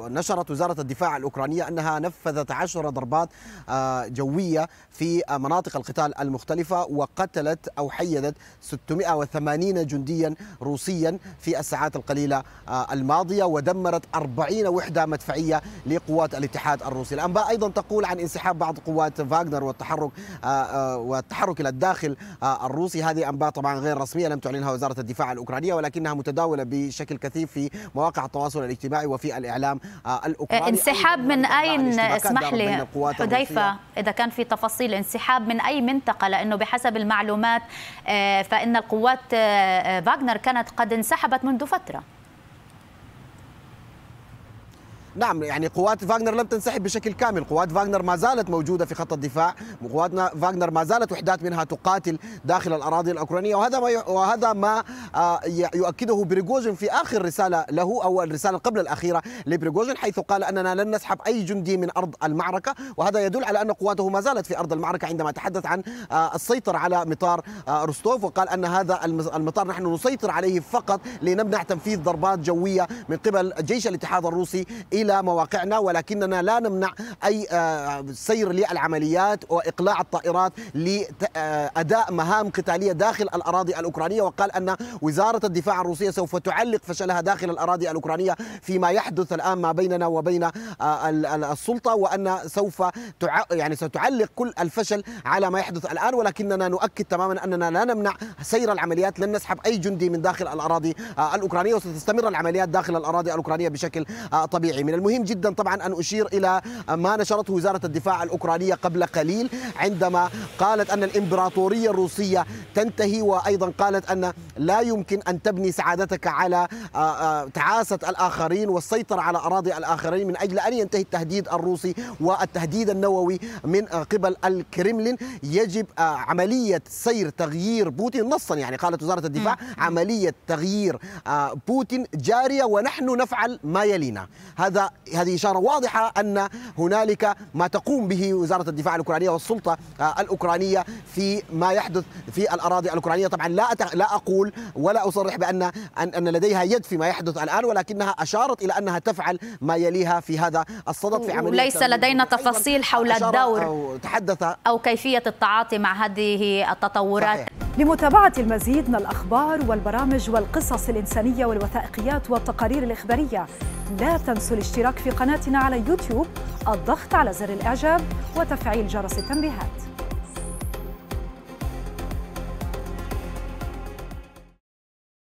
نشرت وزارة الدفاع الأوكرانية أنها نفذت عشر ضربات آه، جوية في مناطق القتال المختلفة وقتلت أو حيدت 680 جنديا روسيا في الساعات القليلة آه، الماضية ودمرت 40 وحدة مدفعية لقوات الاتحاد الروسي الأنباء أيضا تقول عن انسحاب بعض قوات فاغنر والتحرك آه، والتحرك إلى الداخل الروسي هذه أنباء طبعا غير رسمية لم تعلنها وزارة الدفاع الأوكرانية ولكنها متداولة بشكل كثيف في مواقع التواصل الاجتماعي وفي الإعلام آه، الاوكراني آه، انسحاب من اين اسمح لي حذيفه اذا كان في تفاصيل انسحاب من اي منطقه لانه بحسب المعلومات آه، فان القوات فاغنر كانت قد انسحبت منذ فتره نعم يعني قوات فاغنر لم تنسحب بشكل كامل قوات فاغنر ما زالت موجودة في خط الدفاع قوات فاغنر ما زالت وحدات منها تقاتل داخل الأراضي الأوكرانية وهذا ما وهذا ما آه، يؤكده بريغوجين في اخر رساله له او الرساله قبل الاخيره لبريغوجين حيث قال اننا لن نسحب اي جندي من ارض المعركه وهذا يدل على ان قواته ما زالت في ارض المعركه عندما تحدث عن آه، السيطره على مطار آه، روستوف وقال ان هذا المطار نحن نسيطر عليه فقط لنمنع تنفيذ ضربات جويه من قبل جيش الاتحاد الروسي الى مواقعنا ولكننا لا نمنع اي سير للعمليات واقلاع الطائرات لاداء مهام قتاليه داخل الاراضي الاوكرانيه وقال ان وزارة الدفاع الروسية سوف تعلق فشلها داخل الأراضي الأوكرانية فيما يحدث الآن ما بيننا وبين آه، السلطة وأن سوف تع... يعني ستعلق كل الفشل على ما يحدث الآن ولكننا نؤكد تماما أننا لا نمنع سير العمليات لن نسحب أي جندي من داخل الأراضي آه، الأوكرانية وستستمر العمليات داخل الأراضي الأوكرانية بشكل آه، طبيعي من المهم جدا طبعا أن أشير إلى ما نشرته وزارة الدفاع الأوكرانية قبل قليل عندما قالت أن الإمبراطورية الروسية تنتهي وأيضا قالت أن لا يمكن يمكن أن تبني سعادتك على آه، آه، تعاسة الآخرين والسيطرة على أراضي الآخرين من أجل أن ينتهي التهديد الروسي والتهديد النووي من آه، قبل الكرملين يجب عملية سير تغيير بوتين نصا يعني قالت وزارة الدفاع عملية تغيير بوتين جارية ونحن نفعل ما يلينا هذا هذه إشارة واضحة أن هنالك ما تقوم به وزارة الدفاع الأوكرانية والسلطة الأوكرانية في ما يحدث في الأراضي الأوكرانية طبعا لا لا أقول ولا أصرح بأن أن لديها يد فيما يحدث الآن ولكنها أشارت إلى أنها تفعل ما يليها في هذا الصدد في عملية وليس لدينا تفاصيل حول الدور أو تحدث أو كيفية التعاطي مع هذه التطورات صحيح. لمتابعة المزيد من الأخبار والبرامج والقصص الإنسانية والوثائقيات والتقارير الإخبارية لا تنسوا الاشتراك في قناتنا على يوتيوب الضغط على زر الإعجاب وتفعيل جرس التنبيهات